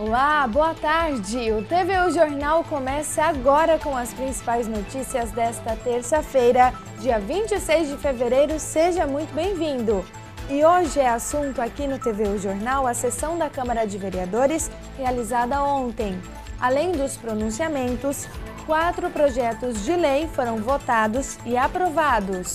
Olá, boa tarde! O TVU Jornal começa agora com as principais notícias desta terça-feira, dia 26 de fevereiro. Seja muito bem-vindo! E hoje é assunto aqui no TVU Jornal a sessão da Câmara de Vereadores realizada ontem. Além dos pronunciamentos, quatro projetos de lei foram votados e aprovados.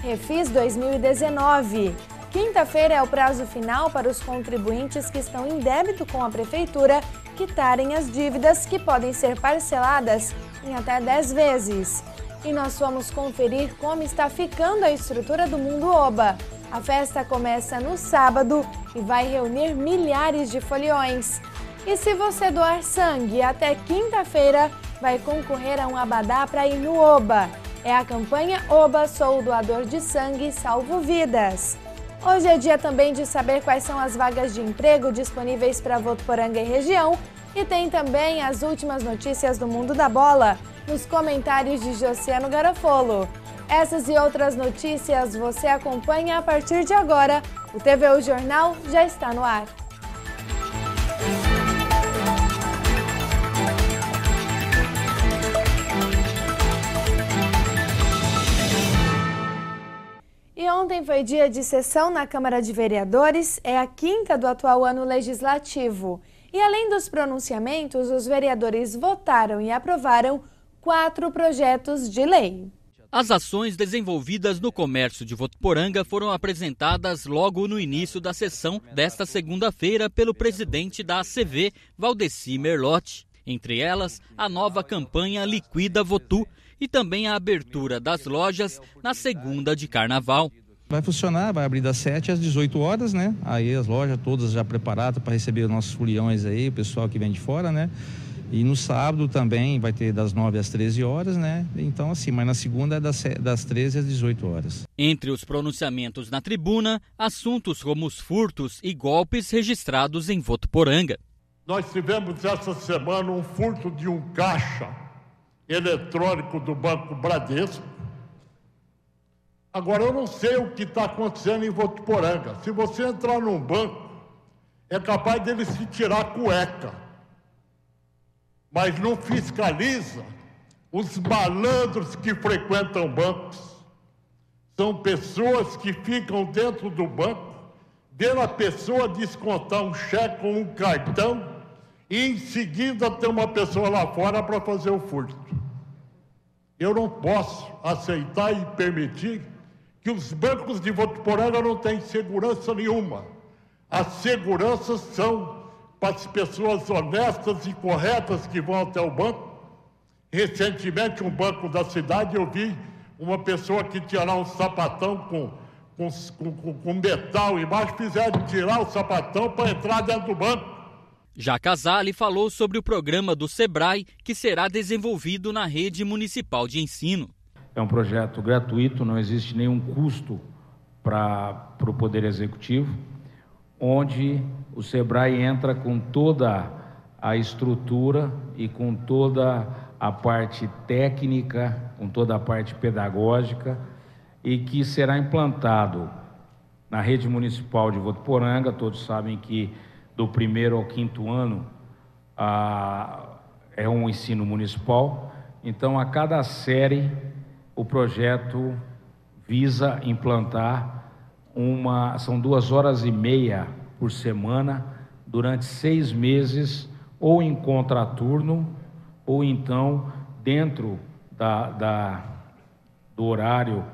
Refis 2019 Quinta-feira é o prazo final para os contribuintes que estão em débito com a Prefeitura quitarem as dívidas que podem ser parceladas em até 10 vezes. E nós vamos conferir como está ficando a estrutura do Mundo Oba. A festa começa no sábado e vai reunir milhares de foliões. E se você doar sangue até quinta-feira, vai concorrer a um abadá para ir no Oba. É a campanha Oba Sou Doador de Sangue Salvo Vidas. Hoje é dia também de saber quais são as vagas de emprego disponíveis para Votuporanga e região e tem também as últimas notícias do mundo da bola nos comentários de Josiano Garofolo. Essas e outras notícias você acompanha a partir de agora. O TVU Jornal já está no ar. E ontem foi dia de sessão na Câmara de Vereadores, é a quinta do atual ano legislativo. E além dos pronunciamentos, os vereadores votaram e aprovaram quatro projetos de lei. As ações desenvolvidas no comércio de Votuporanga foram apresentadas logo no início da sessão desta segunda-feira pelo presidente da ACV, Valdeci Merlotti. Entre elas, a nova campanha Liquida Votu, e também a abertura das lojas na segunda de carnaval. Vai funcionar, vai abrir das 7 às 18 horas, né? Aí as lojas todas já preparadas para receber os nossos foliões aí, o pessoal que vem de fora, né? E no sábado também vai ter das 9 às 13 horas, né? Então, assim, mas na segunda é das, das 13 às 18 horas. Entre os pronunciamentos na tribuna, assuntos como os furtos e golpes registrados em Votuporanga. Nós tivemos essa semana um furto de um caixa eletrônico do Banco Bradesco. Agora, eu não sei o que está acontecendo em Votuporanga. Se você entrar num banco, é capaz dele se tirar a cueca. Mas não fiscaliza os malandros que frequentam bancos. São pessoas que ficam dentro do banco, vendo a pessoa descontar um cheque ou um cartão e em seguida ter uma pessoa lá fora para fazer o furto. Eu não posso aceitar e permitir que os bancos de Votuporanga não têm segurança nenhuma. As seguranças são para as pessoas honestas e corretas que vão até o banco. Recentemente, um banco da cidade, eu vi uma pessoa que tinha lá um sapatão com, com, com, com metal embaixo, fizeram tirar o sapatão para entrar dentro do banco. Já Casale falou sobre o programa do SEBRAE que será desenvolvido na rede municipal de ensino. É um projeto gratuito, não existe nenhum custo para o Poder Executivo, onde o SEBRAE entra com toda a estrutura e com toda a parte técnica, com toda a parte pedagógica, e que será implantado na rede municipal de Votuporanga. Todos sabem que do primeiro ao quinto ano a, é um ensino municipal. Então, a cada série, o projeto visa implantar uma. São duas horas e meia por semana, durante seis meses, ou em contraturno, ou então dentro da, da do horário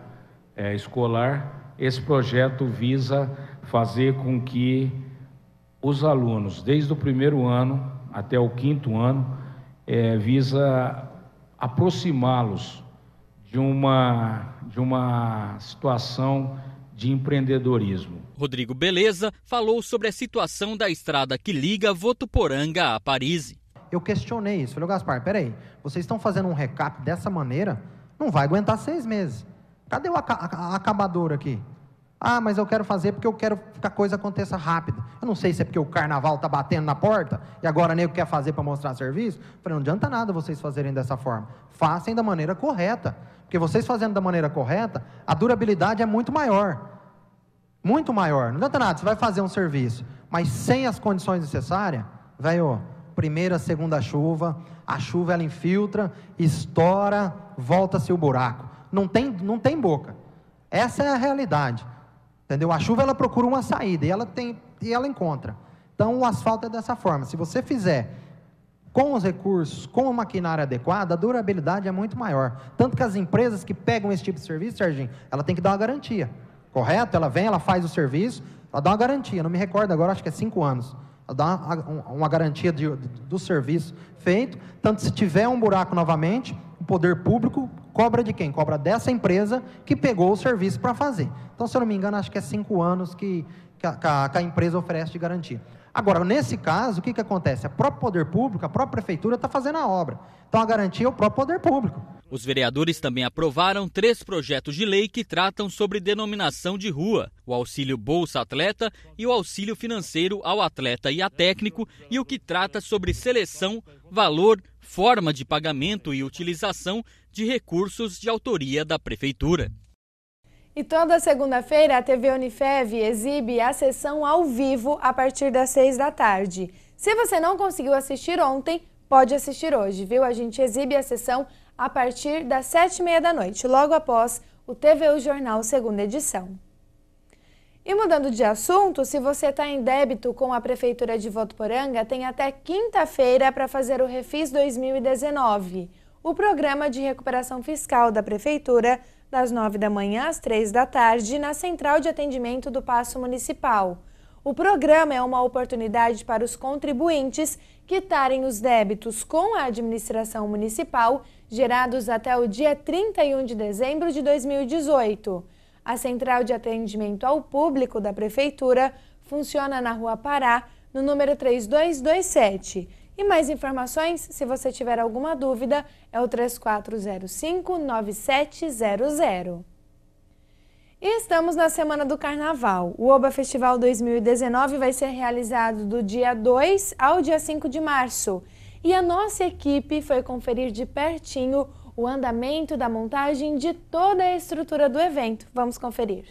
é, escolar. Esse projeto visa fazer com que os alunos, desde o primeiro ano até o quinto ano, é, visa aproximá-los de uma, de uma situação de empreendedorismo. Rodrigo Beleza falou sobre a situação da estrada que liga Votuporanga a Paris. Eu questionei isso. Falei, Gaspar, peraí, vocês estão fazendo um recap dessa maneira? Não vai aguentar seis meses. Cadê o acabador aqui? Ah, mas eu quero fazer porque eu quero que a coisa aconteça rápido. Eu não sei se é porque o carnaval está batendo na porta e agora nem o que quer fazer para mostrar serviço. Eu falei, não adianta nada vocês fazerem dessa forma. Façam da maneira correta. Porque vocês fazendo da maneira correta, a durabilidade é muito maior. Muito maior. Não adianta nada, você vai fazer um serviço, mas sem as condições necessárias, velho, primeira, segunda chuva, a chuva ela infiltra, estoura, volta-se o buraco. Não tem, não tem boca. Essa é a realidade. Entendeu? A chuva ela procura uma saída e ela tem e ela encontra. Então o asfalto é dessa forma. Se você fizer com os recursos, com a maquinária adequada, a durabilidade é muito maior. Tanto que as empresas que pegam esse tipo de serviço, Serginho, ela tem que dar uma garantia. Correto? Ela vem, ela faz o serviço, ela dá uma garantia. Não me recordo agora, acho que é cinco anos. Ela dá uma, uma garantia de, do serviço feito. Tanto se tiver um buraco novamente, poder público cobra de quem? Cobra dessa empresa que pegou o serviço para fazer. Então, se eu não me engano, acho que é cinco anos que, que, a, que a empresa oferece de garantia. Agora, nesse caso, o que, que acontece? O próprio poder público, a própria prefeitura está fazendo a obra. Então, a garantia é o próprio poder público. Os vereadores também aprovaram três projetos de lei que tratam sobre denominação de rua: o auxílio Bolsa Atleta e o auxílio financeiro ao atleta e a técnico, e o que trata sobre seleção, valor forma de pagamento e utilização de recursos de autoria da Prefeitura. E toda segunda-feira a TV Unifev exibe a sessão ao vivo a partir das seis da tarde. Se você não conseguiu assistir ontem, pode assistir hoje, viu? A gente exibe a sessão a partir das sete e meia da noite, logo após o TVU Jornal Segunda Edição. E mudando de assunto, se você está em débito com a Prefeitura de Votuporanga, tem até quinta-feira para fazer o Refis 2019, o programa de recuperação fiscal da Prefeitura, das 9 da manhã às 3 da tarde, na Central de Atendimento do Paço Municipal. O programa é uma oportunidade para os contribuintes quitarem os débitos com a administração municipal gerados até o dia 31 de dezembro de 2018. A central de atendimento ao público da Prefeitura funciona na Rua Pará, no número 3227. E mais informações, se você tiver alguma dúvida, é o 3405-9700. E estamos na Semana do Carnaval. O Oba Festival 2019 vai ser realizado do dia 2 ao dia 5 de março. E a nossa equipe foi conferir de pertinho o andamento da montagem de toda a estrutura do evento. Vamos conferir.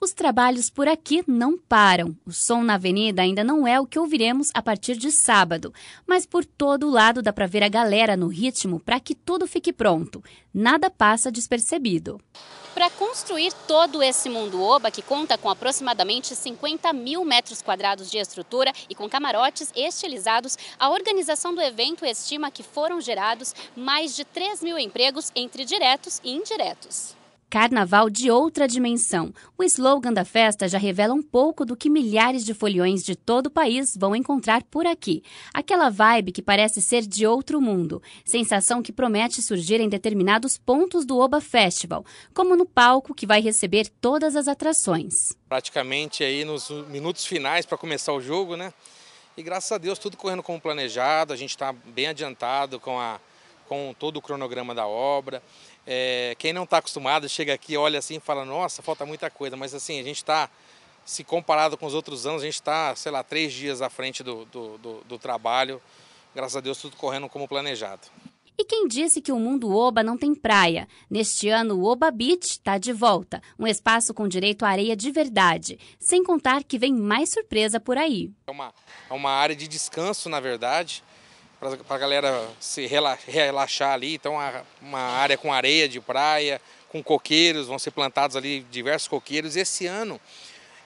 Os trabalhos por aqui não param. O som na avenida ainda não é o que ouviremos a partir de sábado, mas por todo lado dá para ver a galera no ritmo para que tudo fique pronto. Nada passa despercebido. Para construir todo esse mundo oba, que conta com aproximadamente 50 mil metros quadrados de estrutura e com camarotes estilizados, a organização do evento estima que foram gerados mais de 3 mil empregos entre diretos e indiretos. Carnaval de outra dimensão. O slogan da festa já revela um pouco do que milhares de foliões de todo o país vão encontrar por aqui. Aquela vibe que parece ser de outro mundo, sensação que promete surgir em determinados pontos do Oba Festival, como no palco que vai receber todas as atrações. Praticamente aí nos minutos finais para começar o jogo, né? E graças a Deus tudo correndo como planejado, a gente está bem adiantado com a com todo o cronograma da obra. É, quem não está acostumado chega aqui, olha assim e fala, nossa, falta muita coisa, mas assim, a gente está, se comparado com os outros anos, a gente está, sei lá, três dias à frente do, do, do, do trabalho, graças a Deus tudo correndo como planejado. E quem disse que o mundo Oba não tem praia? Neste ano, o Oba Beach está de volta, um espaço com direito à areia de verdade, sem contar que vem mais surpresa por aí. É uma, é uma área de descanso, na verdade, para a galera se relaxar ali. Então, uma área com areia de praia, com coqueiros, vão ser plantados ali diversos coqueiros. Esse ano,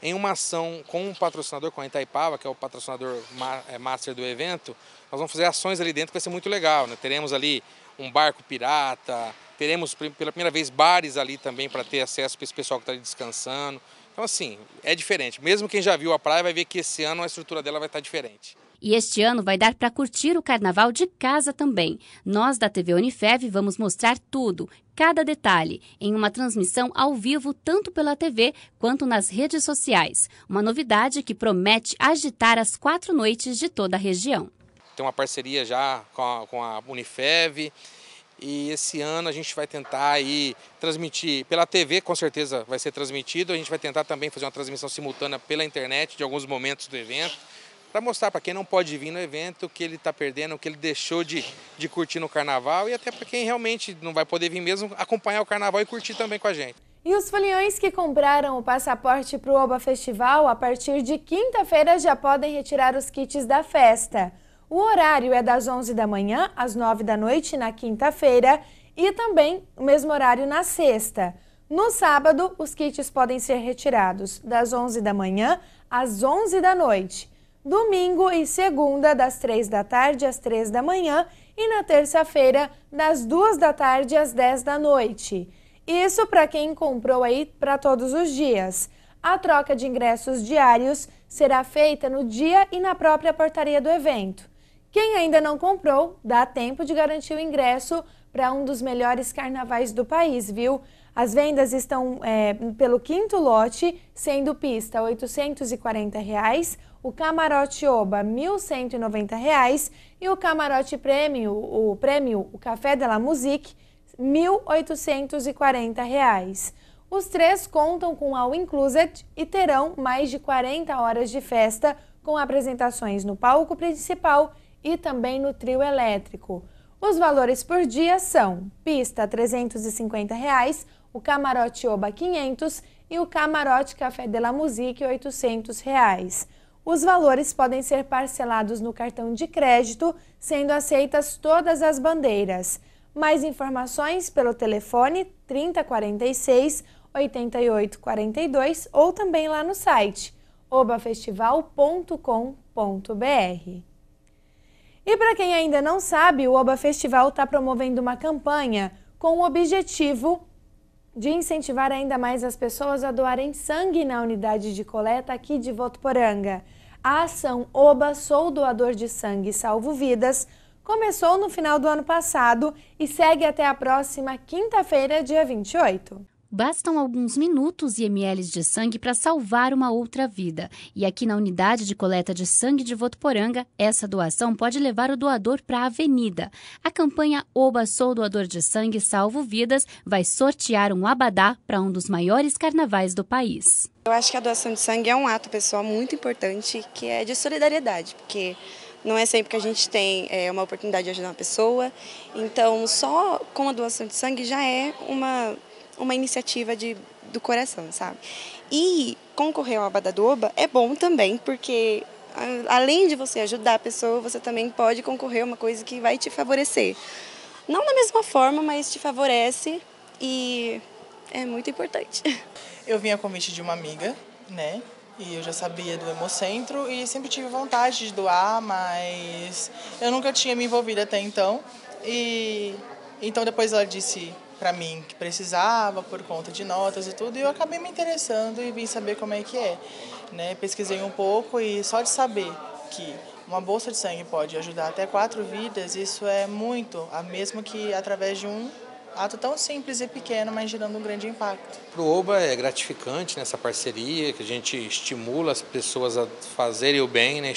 em uma ação com um patrocinador, com a Itaipava, que é o patrocinador é, master do evento, nós vamos fazer ações ali dentro que vai ser muito legal. Né? Teremos ali um barco pirata, teremos pela primeira vez bares ali também para ter acesso para esse pessoal que está ali descansando. Então, assim, é diferente. Mesmo quem já viu a praia vai ver que esse ano a estrutura dela vai estar tá diferente. E este ano vai dar para curtir o carnaval de casa também. Nós da TV Unifev vamos mostrar tudo, cada detalhe, em uma transmissão ao vivo tanto pela TV quanto nas redes sociais. Uma novidade que promete agitar as quatro noites de toda a região. Tem uma parceria já com a, com a Unifev. E esse ano a gente vai tentar aí transmitir pela TV, com certeza vai ser transmitido. A gente vai tentar também fazer uma transmissão simultânea pela internet de alguns momentos do evento para mostrar para quem não pode vir no evento o que ele está perdendo, o que ele deixou de, de curtir no carnaval e até para quem realmente não vai poder vir mesmo acompanhar o carnaval e curtir também com a gente. E os foliões que compraram o passaporte para o Oba Festival, a partir de quinta-feira já podem retirar os kits da festa. O horário é das 11 da manhã às 9 da noite na quinta-feira e também o mesmo horário na sexta. No sábado, os kits podem ser retirados das 11 da manhã às 11 da noite domingo e segunda, das 3 da tarde às 3 da manhã, e na terça-feira, das 2 da tarde às 10 da noite. Isso para quem comprou aí para todos os dias. A troca de ingressos diários será feita no dia e na própria portaria do evento. Quem ainda não comprou, dá tempo de garantir o ingresso para um dos melhores carnavais do país, viu? As vendas estão é, pelo quinto lote, sendo pista R$ 840, reais, o camarote Oba R$ 1.190 e o camarote prêmio, o prêmio O Café de la Musique R$ 1.840. Os três contam com All Inclusive e terão mais de 40 horas de festa com apresentações no palco principal e também no trio elétrico. Os valores por dia são pista R$ 350, reais, o camarote Oba R$ 500 e o camarote Café de la Musique R$ 800. Reais. Os valores podem ser parcelados no cartão de crédito, sendo aceitas todas as bandeiras. Mais informações pelo telefone 3046 8842 ou também lá no site obafestival.com.br. E para quem ainda não sabe, o Oba Festival está promovendo uma campanha com o objetivo de incentivar ainda mais as pessoas a doarem sangue na unidade de coleta aqui de Votuporanga. A ação Oba Sou Doador de Sangue Salvo Vidas começou no final do ano passado e segue até a próxima quinta-feira, dia 28. Bastam alguns minutos e ml de sangue para salvar uma outra vida. E aqui na unidade de coleta de sangue de Votuporanga, essa doação pode levar o doador para a avenida. A campanha Oba Sou Doador de Sangue Salvo Vidas vai sortear um abadá para um dos maiores carnavais do país. Eu acho que a doação de sangue é um ato pessoal muito importante, que é de solidariedade, porque não é sempre que a gente tem é, uma oportunidade de ajudar uma pessoa. Então, só com a doação de sangue já é uma, uma iniciativa de, do coração, sabe? E concorrer ao Abadadoba é bom também, porque além de você ajudar a pessoa, você também pode concorrer a uma coisa que vai te favorecer. Não da mesma forma, mas te favorece e é muito importante. Eu vim a convite de uma amiga, né? E eu já sabia do Hemocentro e sempre tive vontade de doar, mas eu nunca tinha me envolvido até então. E então depois ela disse para mim que precisava por conta de notas e tudo, e eu acabei me interessando e vim saber como é que é, né? Pesquisei um pouco e só de saber que uma bolsa de sangue pode ajudar até quatro vidas, isso é muito, mesmo que através de um Ato tão simples e pequeno, mas gerando um grande impacto. Para o Oba é gratificante nessa né, parceria, que a gente estimula as pessoas a fazerem o bem, né,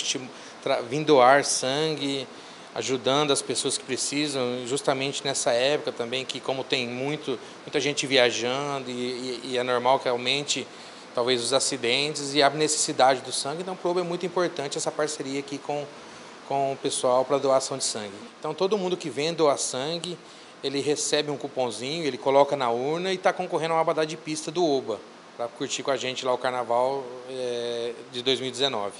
doar sangue, ajudando as pessoas que precisam, justamente nessa época também, que como tem muito, muita gente viajando e, e, e é normal que aumente talvez os acidentes e a necessidade do sangue, então para o Oba é muito importante essa parceria aqui com, com o pessoal para doação de sangue. Então todo mundo que vem doar sangue, ele recebe um cupomzinho, ele coloca na urna e está concorrendo a uma Abadá de Pista do Oba, para curtir com a gente lá o carnaval é, de 2019.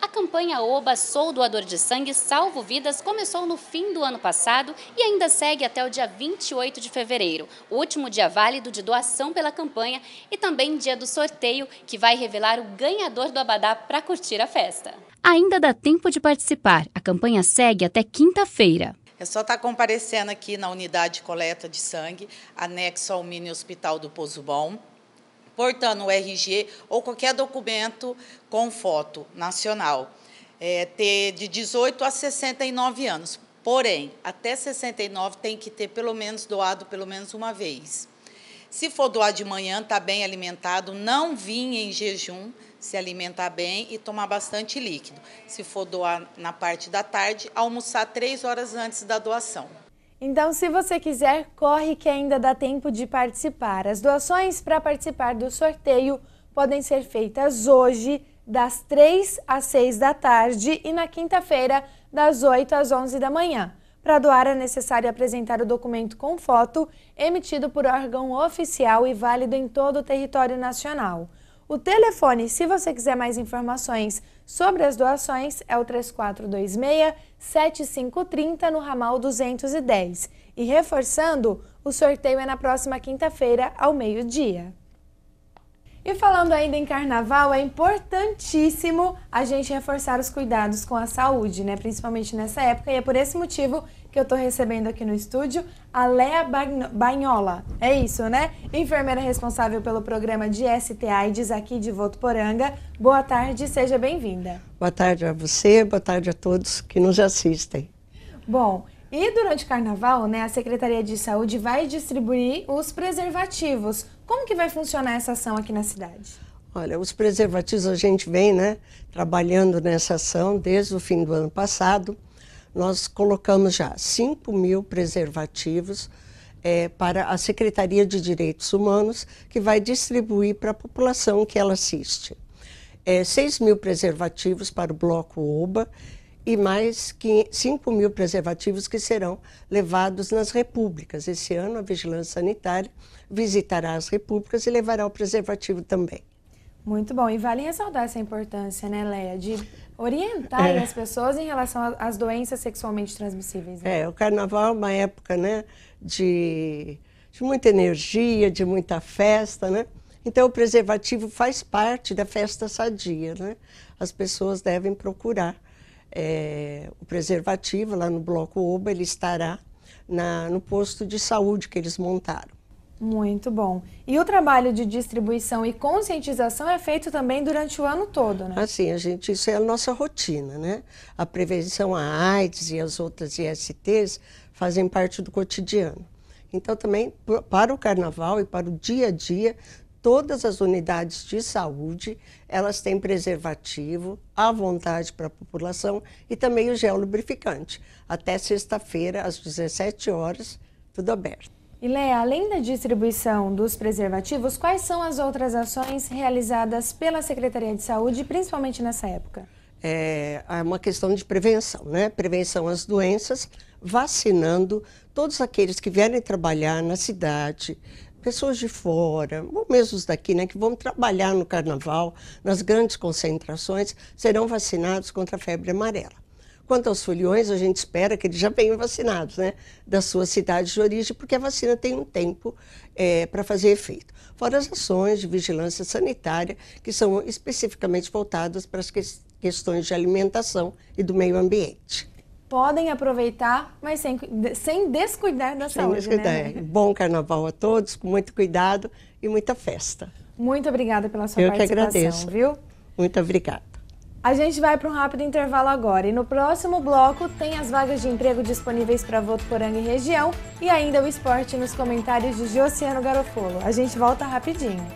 A campanha Oba Sou Doador de Sangue Salvo Vidas começou no fim do ano passado e ainda segue até o dia 28 de fevereiro, último dia válido de doação pela campanha e também dia do sorteio, que vai revelar o ganhador do Abadá para curtir a festa. Ainda dá tempo de participar. A campanha segue até quinta-feira. É só estar tá comparecendo aqui na unidade de coleta de sangue, anexo ao mini hospital do Pouso Bom, portando o RG ou qualquer documento com foto nacional. É, ter de 18 a 69 anos. Porém, até 69 tem que ter pelo menos doado pelo menos uma vez. Se for doar de manhã, está bem alimentado, não vir em jejum, se alimentar bem e tomar bastante líquido. Se for doar na parte da tarde, almoçar três horas antes da doação. Então, se você quiser, corre que ainda dá tempo de participar. As doações para participar do sorteio podem ser feitas hoje, das 3 às 6 da tarde, e na quinta-feira, das 8 às 11 da manhã. Para doar é necessário apresentar o documento com foto, emitido por órgão oficial e válido em todo o território nacional. O telefone, se você quiser mais informações sobre as doações, é o 3426-7530 no ramal 210. E reforçando, o sorteio é na próxima quinta-feira, ao meio-dia. E falando ainda em carnaval, é importantíssimo a gente reforçar os cuidados com a saúde, né? Principalmente nessa época. E é por esse motivo que eu estou recebendo aqui no estúdio a Lea Banhola. É isso, né? Enfermeira responsável pelo programa de ST aqui de Votuporanga. Boa tarde, seja bem-vinda. Boa tarde a você, boa tarde a todos que nos assistem. Bom, e durante o carnaval, né, a Secretaria de Saúde vai distribuir os preservativos. Como que vai funcionar essa ação aqui na cidade? Olha, os preservativos a gente vem, né, trabalhando nessa ação desde o fim do ano passado. Nós colocamos já 5 mil preservativos é, para a Secretaria de Direitos Humanos, que vai distribuir para a população que ela assiste. É, 6 mil preservativos para o Bloco OBA e mais 5 mil preservativos que serão levados nas repúblicas. Esse ano, a Vigilância Sanitária visitará as repúblicas e levará o preservativo também. Muito bom. E vale ressaltar essa importância, né, Leia, de orientar é. as pessoas em relação às doenças sexualmente transmissíveis. Né? É, o carnaval é uma época, né, de, de muita energia, de muita festa, né? Então, o preservativo faz parte da festa sadia, né? As pessoas devem procurar é, o preservativo lá no Bloco Oba, ele estará na, no posto de saúde que eles montaram. Muito bom. E o trabalho de distribuição e conscientização é feito também durante o ano todo, né? Assim, a gente, isso é a nossa rotina, né? A prevenção à AIDS e as outras ISTs fazem parte do cotidiano. Então, também para o carnaval e para o dia a dia, todas as unidades de saúde, elas têm preservativo à vontade para a população e também o gel lubrificante. Até sexta-feira, às 17 horas, tudo aberto. E Leia, além da distribuição dos preservativos, quais são as outras ações realizadas pela Secretaria de Saúde, principalmente nessa época? É uma questão de prevenção, né? Prevenção às doenças, vacinando todos aqueles que vierem trabalhar na cidade, pessoas de fora, ou mesmo os daqui, né, que vão trabalhar no carnaval, nas grandes concentrações, serão vacinados contra a febre amarela. Quanto aos foliões, a gente espera que eles já venham vacinados, né, da sua cidade de origem, porque a vacina tem um tempo é, para fazer efeito. Fora as ações de vigilância sanitária, que são especificamente voltadas para as que questões de alimentação e do meio ambiente podem aproveitar, mas sem, sem descuidar da sem saúde. Né, descuidar. Né? Bom carnaval a todos, com muito cuidado e muita festa. Muito obrigada pela sua Eu participação. Eu que agradeço. Viu? Muito obrigada. A gente vai para um rápido intervalo agora e no próximo bloco tem as vagas de emprego disponíveis para Votuporanga e região e ainda o esporte nos comentários de Josiano Garofolo. A gente volta rapidinho.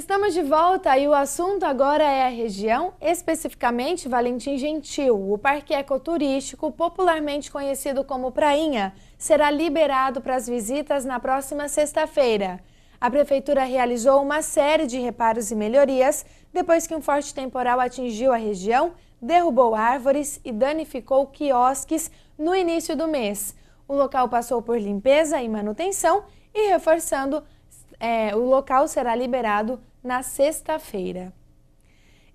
Estamos de volta e o assunto agora é a região, especificamente Valentim Gentil. O parque ecoturístico, popularmente conhecido como Prainha, será liberado para as visitas na próxima sexta-feira. A prefeitura realizou uma série de reparos e melhorias depois que um forte temporal atingiu a região, derrubou árvores e danificou quiosques no início do mês. O local passou por limpeza e manutenção e reforçando é, o local será liberado na sexta-feira.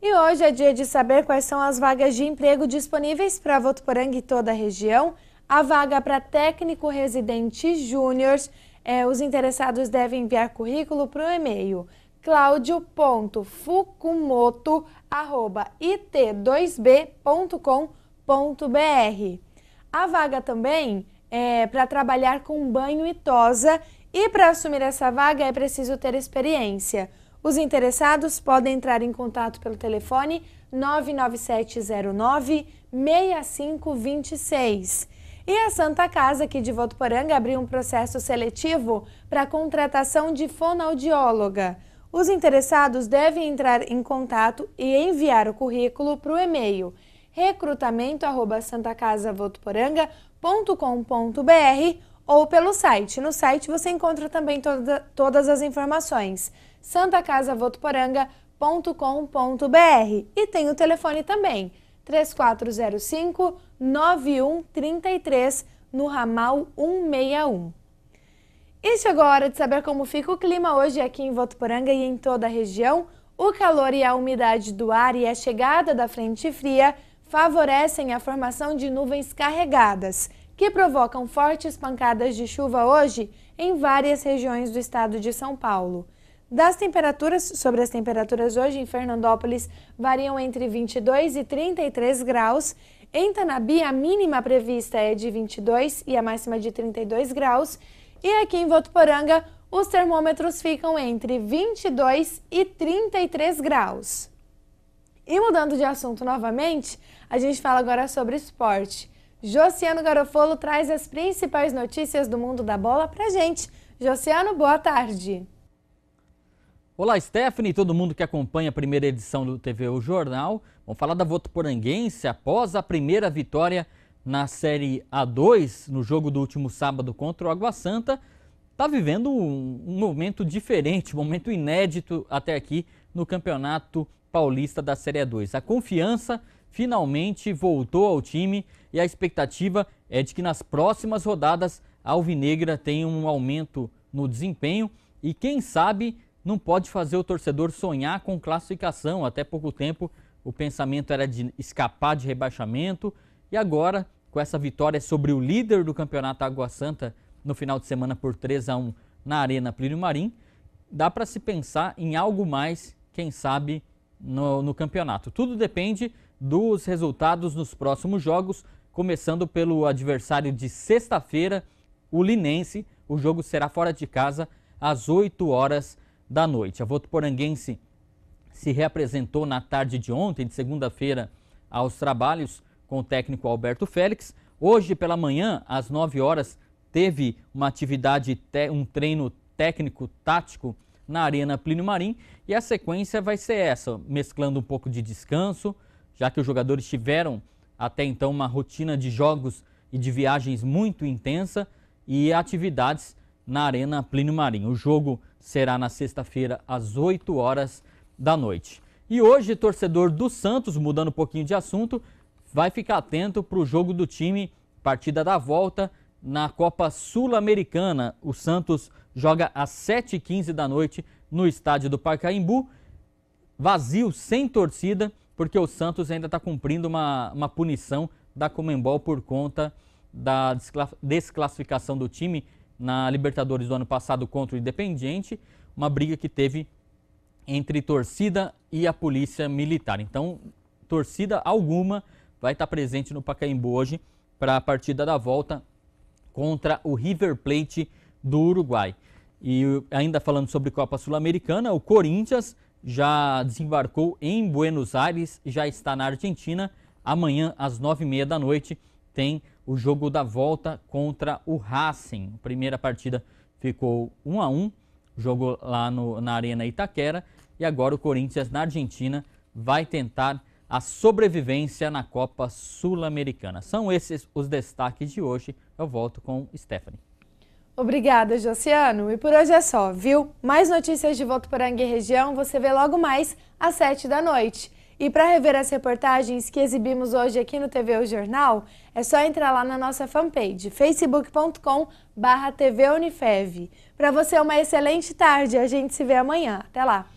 E hoje é dia de saber quais são as vagas de emprego disponíveis para Votuporanga e toda a região. A vaga para técnico residente júnior, é, os interessados devem enviar currículo para o e-mail claudio.fukumoto.it2b.com.br. A vaga também é para trabalhar com banho e tosa e para assumir essa vaga é preciso ter experiência. Os interessados podem entrar em contato pelo telefone 99709 6526. E a Santa Casa aqui de Votuporanga abriu um processo seletivo para a contratação de fonoaudióloga. Os interessados devem entrar em contato e enviar o currículo para o e-mail recrutamento@santacasavotuporanga.com.br ou pelo site. No site você encontra também toda, todas as informações santacasavotoporanga.com.br e tem o telefone também, 3405 9133 no ramal 161. E chegou a hora de saber como fica o clima hoje aqui em Votuporanga e em toda a região. O calor e a umidade do ar e a chegada da frente fria favorecem a formação de nuvens carregadas, que provocam fortes pancadas de chuva hoje em várias regiões do estado de São Paulo. Das temperaturas, sobre as temperaturas hoje em Fernandópolis variam entre 22 e 33 graus. Em Tanabi, a mínima prevista é de 22 e a máxima de 32 graus. E aqui em Votuporanga, os termômetros ficam entre 22 e 33 graus. E mudando de assunto novamente, a gente fala agora sobre esporte. Josiano Garofolo traz as principais notícias do mundo da bola pra gente. Josiano, boa tarde. Olá, Stephanie e todo mundo que acompanha a primeira edição do TV O Jornal. Vamos falar da Votoporanguense após a primeira vitória na Série A2, no jogo do último sábado contra o Água Santa. Está vivendo um, um, momento diferente, um momento inédito até aqui no Campeonato Paulista da Série A2. A confiança finalmente voltou ao time e a expectativa é de que nas próximas rodadas a Alvinegra tenha um aumento no desempenho e quem sabe não pode fazer o torcedor sonhar com classificação. Até pouco tempo o pensamento era de escapar de rebaixamento e agora, com essa vitória sobre o líder do campeonato Água Santa no final de semana por 3 a 1 na Arena Plínio Marim, dá para se pensar em algo mais, quem sabe, no, no campeonato. Tudo depende dos resultados nos próximos jogos, começando pelo adversário de sexta-feira, o Linense. O jogo será fora de casa às 8 horas da noite. A Votuporanguense se reapresentou na tarde de ontem, de segunda-feira, aos trabalhos com o técnico Alberto Félix. Hoje pela manhã, às 9 horas, teve uma atividade, um treino técnico tático na Arena Plínio Marim e a sequência vai ser essa, mesclando um pouco de descanso, já que os jogadores tiveram até então uma rotina de jogos e de viagens muito intensa e atividades na Arena Plínio Marim. O jogo será na sexta-feira, às 8 horas da noite. E hoje, torcedor do Santos, mudando um pouquinho de assunto, vai ficar atento para o jogo do time, partida da volta na Copa Sul-Americana. O Santos joga às 7h15 da noite no estádio do Pacaembu, vazio, sem torcida, porque o Santos ainda está cumprindo uma, uma punição da Comembol por conta da desclassificação do time na Libertadores do ano passado contra o Independiente, uma briga que teve entre torcida e a polícia militar. Então, torcida alguma vai estar presente no Pacaembu hoje para a partida da volta contra o River Plate do Uruguai. E ainda falando sobre Copa Sul-Americana, o Corinthians já desembarcou em Buenos Aires, já está na Argentina. Amanhã, às nove e meia da noite, tem o jogo da volta contra o Racing. A primeira partida ficou 1 a 1 jogo lá no, na Arena Itaquera. E agora o Corinthians, na Argentina, vai tentar a sobrevivência na Copa Sul-Americana. São esses os destaques de hoje. Eu volto com Stephanie. Obrigada, Josiano. E por hoje é só, viu? Mais notícias de Voto Poranga e região você vê logo mais às 7 da noite. E para rever as reportagens que exibimos hoje aqui no TV O Jornal, é só entrar lá na nossa fanpage, facebook.com.br. Para você, é uma excelente tarde. A gente se vê amanhã. Até lá!